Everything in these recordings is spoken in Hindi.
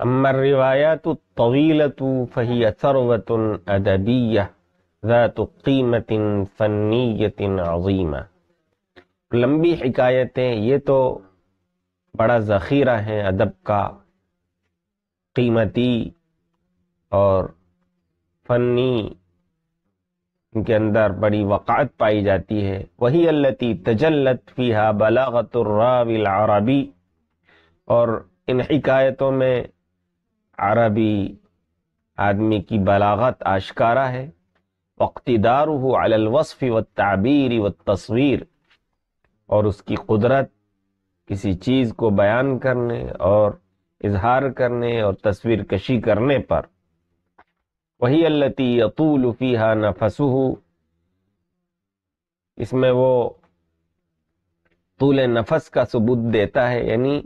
अमर रिवायात तवीलतु फ़ही असरवतन अदबिया ज़ातुक़ीमतिन फ़नीतिन अजीमा लंबी हकायतें ये तो बड़ा ज़ख़ीरा है अदब का कीमती और फ़नी इनके अंदर बड़ी वक़ात पाई जाती है वही अल्लती तजल्लत फ़ीहा बलागतुर्राविल अरबी और इन हकायतों में अरबी आदमी की बलागत आशकारा है अख्तदार अलवसफ़ी व ताबीर व तस्वीर और उसकी कुदरत किसी चीज़ को बयान करने और इजहार करने और तस्वीर कशी करने पर वही अल्लती अतूल फ़ीहा नफसू इसमें वो तूल नफस का सबूत देता है यानी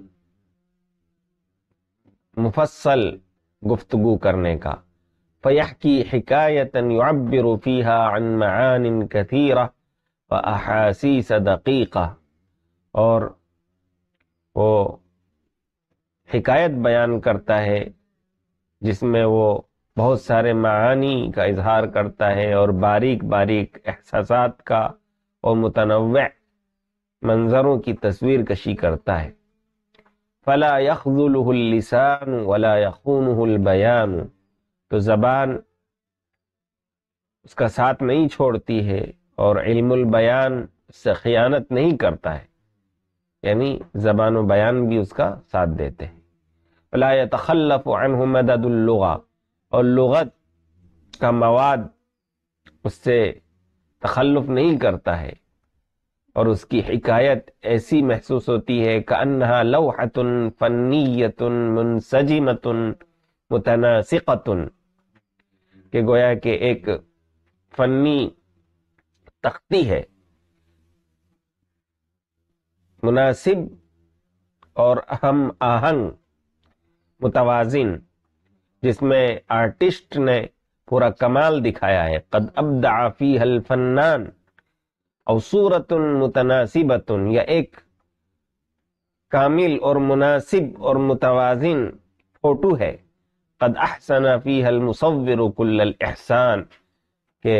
मुफसल गुफ्तगु करने का फ़यह की हकायतन युबिरफ़ीहा अनमान कथीरा व अहासी सदीक़ा और वो हकायत बयान करता है जिसमें वो बहुत सारे मानी का इजहार करता है और बारीक बारीक एहसास का और मुतनवع मंज़रों की तस्वीर कशी करता है फ़ला यखजुलसान वला यखूनबयान तो ज़बान उसका साथ नहीं छोड़ती है और इल्मुलबयान से ख़यानत नहीं करता है यानी ज़बान व बयान भी उसका साथ देते हैं फ़ला तखलफ़ अनहमदुल्लगा और लगत का मवाद उससे तखल्लुफ़ नहीं करता है और उसकी हिकायत ऐसी महसूस होती है कन्हा लौहतुन फनीयतुन मुनसजिमतुन मुतनासिकतुन के गोया के एक फन्नी तख्ती है मुनासिब और अहम आहंग मुतवाजिन जिसमें आर्टिस्ट ने पूरा कमाल दिखाया है कद अब दाफी हल फन्नान और सूरतुल मुतनासिबतुन या एक कामिल और मुनासिब और मुतवाजिन फोटो है कद अहसन फी हल मुसवर एहसान के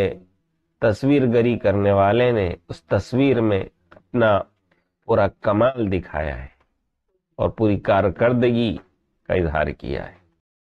तस्वीर गरी करने वाले ने उस तस्वीर में अपना पूरा कमाल दिखाया है और पूरी कारकर्दगी का इजहार किया है